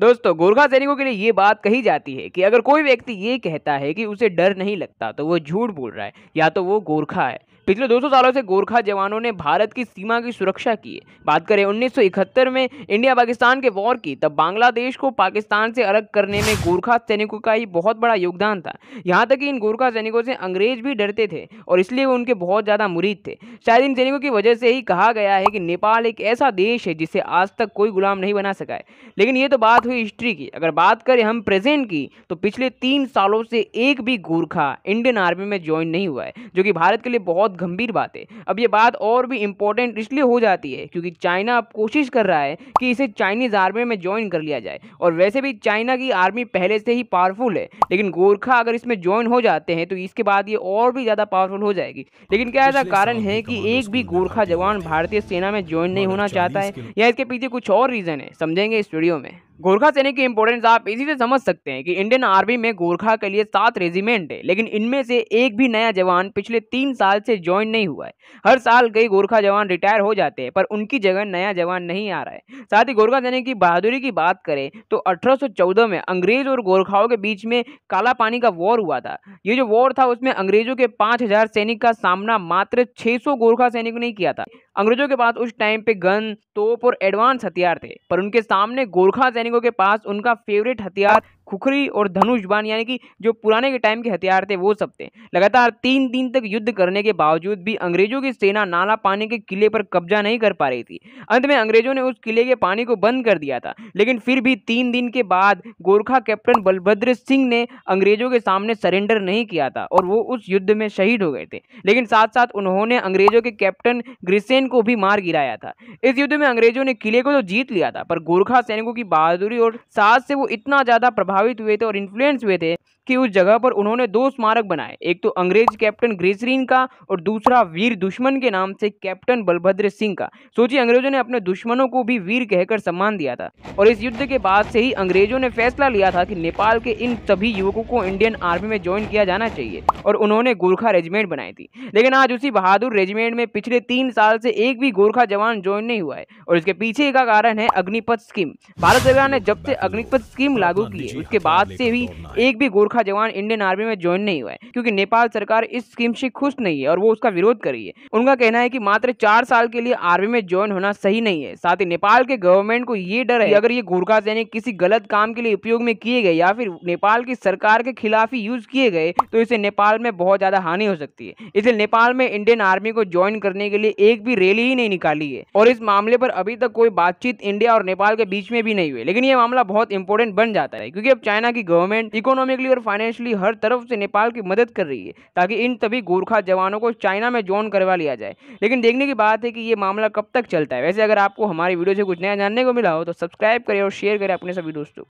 दोस्तों गोरखा सैनिकों के लिए ये बात कही जाती है कि अगर कोई व्यक्ति ये कहता है कि उसे डर नहीं लगता तो वो झूठ बोल रहा है या तो वो गोरखा है पिछले 200 सालों से गोरखा जवानों ने भारत की सीमा की सुरक्षा की है बात करें उन्नीस में इंडिया पाकिस्तान के वॉर की तब बांग्लादेश को पाकिस्तान से अलग करने में गोरखा सैनिकों का ही बहुत बड़ा योगदान था यहाँ तक कि इन गोरखा सैनिकों से अंग्रेज भी डरते थे और इसलिए वो उनके बहुत ज़्यादा मुरीद थे शायद इन सैनिकों की वजह से ही कहा गया है कि नेपाल एक ऐसा देश है जिसे आज तक कोई गुलाम नहीं बना सका है लेकिन ये तो बात हुई हिस्ट्री की अगर बात करें हम प्रेजेंट की तो पिछले तीन सालों से एक भी गोरखा इंडियन आर्मी में ज्वाइन नहीं हुआ है जो कि भारत के लिए बहुत गंभीर बात है अब ये बात और भी इम्पोर्टेंट इसलिए हो जाती है क्योंकि चाइना अब कोशिश कर रहा है कि इसे चाइनीज़ आर्मी में ज्वाइन कर लिया जाए और वैसे भी चाइना की आर्मी पहले से ही पावरफुल है लेकिन गोरखा अगर इसमें ज्वाइन हो जाते हैं तो इसके बाद ये और भी ज़्यादा पावरफुल हो जाएगी लेकिन क्या ऐसा कारण है कि एक भी गोरखा जवान भारतीय सेना में ज्वाइन नहीं होना चाहता है या इसके पीछे कुछ और रीज़न है समझेंगे इस वीडियो में गोरखा सेना की इंपोर्टेंस आप इसी से समझ सकते हैं कि इंडियन आर्मी में गोरखा के लिए सात रेजिमेंट है लेकिन इनमें से एक भी नया जवान पिछले तीन साल से ज्वाइन नहीं हुआ है हर साल कई गोरखा जवान रिटायर हो जाते हैं पर उनकी जगह नया जवान नहीं आ रहा है साथ ही गोरखा सेना की बहादुरी की बात करें तो अठारह में अंग्रेज और गोरखाओं के बीच में काला पानी का वॉर हुआ था ये जो वॉर था उसमें अंग्रेजों के पाँच सैनिक का सामना मात्र छः गोरखा सैनिकों ने किया था अंग्रेजों के पास उस टाइम पे गन तोप और एडवांस हथियार थे पर उनके सामने गोरखा सैनिकों के पास उनका फेवरेट हथियार खुखरी और धनुष बाण यानी कि जो पुराने के टाइम के हथियार थे वो सब थे लगातार तीन दिन तक युद्ध करने के बावजूद भी अंग्रेजों की सेना नाला पानी के किले पर कब्जा नहीं कर पा रही थी अंत में अंग्रेजों ने उस किले के पानी को बंद कर दिया था लेकिन फिर भी तीन दिन के बाद गोरखा कैप्टन बलभद्र सिंह ने अंग्रेजों के सामने सरेंडर नहीं किया था और वो उस युद्ध में शहीद हो गए थे लेकिन साथ साथ उन्होंने अंग्रेजों के कैप्टन ग्रिसेन को भी मार गिराया था इस युद्ध में अंग्रेजों ने किले को तो जीत लिया था पर गोरखा सैनिकों की बहादुरी और साथ से वो इतना ज़्यादा प्रभाव प्रभावित हुए थे और इन्फ्लुएंस हुए थे कि उस जगह पर उन्होंने दो स्मारक बनाए एक तो अंग्रेज कैप्टन ग्रेसरीन का और दूसरा वीर दुश्मन के नाम से कैप्टन बलभद्र सिंह का सोचिए अंग्रेजों ने अपने दुश्मनों को भी वीर कहकर सम्मान दिया था और इस युद्ध के बाद से ही अंग्रेजों ने फैसला लिया था कि नेपाल के इन सभी युवकों को इंडियन आर्मी में ज्वाइन किया जाना चाहिए और उन्होंने गोरखा रेजिमेंट बनाई थी लेकिन आज उसी बहादुर रेजिमेंट में पिछले तीन साल से एक भी गोरखा जवान ज्वाइन नहीं हुआ है और इसके पीछे का कारण है अग्निपथ स्कीम भारत सरकार ने जब से अग्निपथ स्कीम लागू की है उसके बाद से भी एक भी गोरखा गोरखा जवान इंडियन आर्मी में ज्वाइन नहीं हुआ है क्योंकि नेपाल सरकार इस स्कीम से खुश नहीं है और वो उसका विरोध कर रही है उनका कहना है कि मात्र चार साल के लिए आर्मी में ज्वाइन होना सही नहीं है साथ ही नेपाल के गवर्नमेंट को ये डर है अगर ये गोरखा सैनिक किसी गलत काम के लिए उपयोग में किए गए या फिर नेपाल की सरकार के खिलाफ ही यूज किए गए तो इसे नेपाल में बहुत ज्यादा हानि हो सकती है इसे नेपाल में इंडियन आर्मी को ज्वाइन करने के लिए एक भी रैली ही नहीं निकाली है और इस मामले पर अभी तक कोई बातचीत इंडिया और नेपाल के बीच में भी नहीं हुई लेकिन ये मामला बहुत इंपोर्टेंट बन जाता है क्योंकि अब चाइना की गवर्नमेंट इकोनॉमिकली और फाइनेंशियली हर तरफ से नेपाल की मदद कर रही है ताकि इन तभी गोरखा जवानों को चाइना में ज्वाइन करवा लिया जाए लेकिन देखने की बात है कि ये मामला कब तक चलता है वैसे अगर आपको हमारी वीडियो से कुछ नया जानने को मिला हो तो सब्सक्राइब करें और शेयर करें अपने सभी दोस्तों